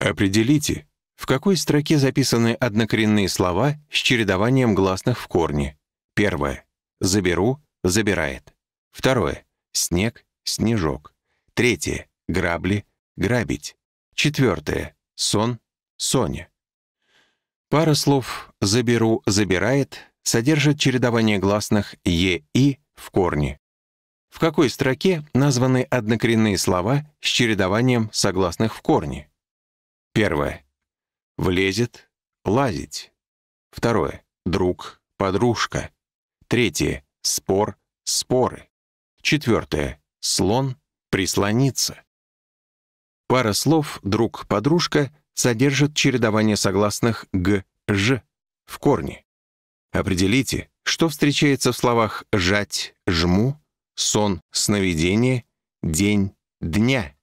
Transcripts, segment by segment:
Определите, в какой строке записаны однокоренные слова с чередованием гласных в корне. Первое. Заберу, забирает. Второе. Снег, снежок. Третье. Грабли, грабить. Четвертое. Сон, Соня. Пара слов «заберу», «забирает» содержит чередование гласных «е» и в корне. В какой строке названы однокоренные слова с чередованием согласных в корне? Первое. Влезет, лазить. Второе. Друг, подружка. Третье. Спор, споры. Четвертое. Слон, прислониться. Пара слов «друг-подружка» содержит чередование согласных «г», «ж» в корне. Определите, что встречается в словах «жать», «жму», «сон», «сновидение», «день», «дня».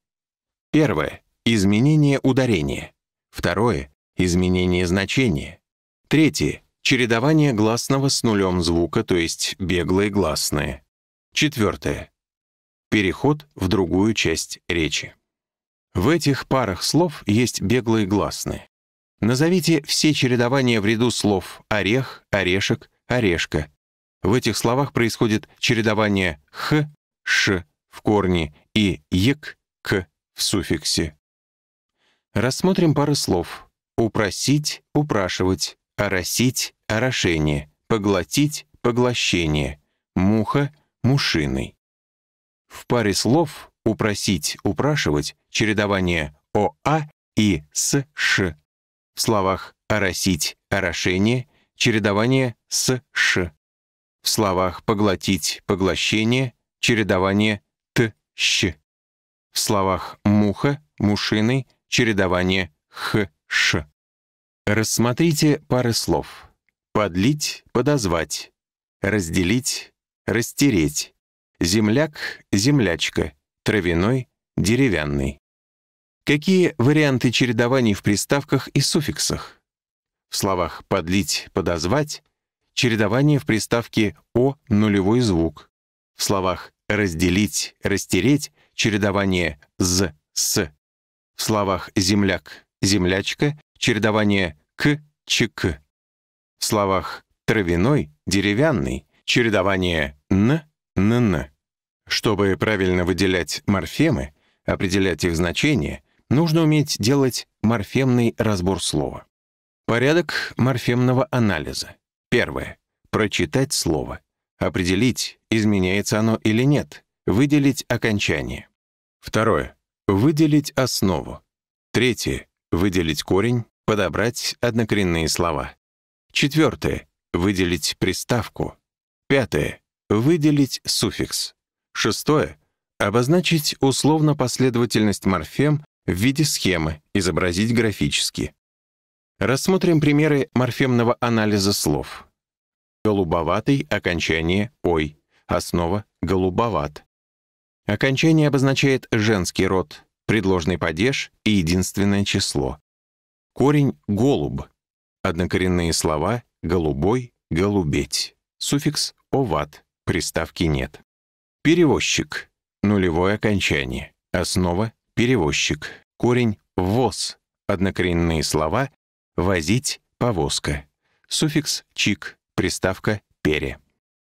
Первое. Изменение ударения. Второе — изменение значения. Третье — чередование гласного с нулем звука, то есть беглые гласные. Четвертое — переход в другую часть речи. В этих парах слов есть беглые гласные. Назовите все чередования в ряду слов «орех», «орешек», «орешка». В этих словах происходит чередование «х», «ш» в корне и «ек», «к» в суффиксе. Рассмотрим пару слов. Упросить, упрашивать, оросить, орошение, поглотить, поглощение, муха, мушиной. В паре слов «упросить», «упрашивать» чередование «оа» и сш. В словах «оросить», «орошение» чередование сш. В словах «поглотить», «поглощение» чередование тщ. В словах «муха», «мушиной» чередование «х-ш». Рассмотрите пары слов. Подлить, подозвать. Разделить, растереть. Земляк, землячка. Травяной, деревянный. Какие варианты чередований в приставках и суффиксах? В словах «подлить», «подозвать» чередование в приставке «о» нулевой звук. В словах «разделить», «растереть» чередование «з», «с», в словах «земляк», «землячка» чередование «к», «чк». В словах «травяной», «деревянный» чередование «н», н н Чтобы правильно выделять морфемы, определять их значение, нужно уметь делать морфемный разбор слова. Порядок морфемного анализа. Первое. Прочитать слово. Определить, изменяется оно или нет. Выделить окончание. Второе. Выделить основу. Третье. Выделить корень, подобрать однокоренные слова. Четвертое. Выделить приставку. Пятое. Выделить суффикс. Шестое. Обозначить условно-последовательность морфем в виде схемы, изобразить графически. Рассмотрим примеры морфемного анализа слов. Голубоватый — окончание «ой», основа — голубоват. Окончание обозначает женский род, предложный падеж и единственное число. Корень — голуб. Однокоренные слова — голубой, голубеть. Суффикс — оват, приставки нет. Перевозчик. Нулевое окончание. Основа — перевозчик. Корень — воз. Однокоренные слова — возить, повозка. Суффикс — чик, приставка — пере.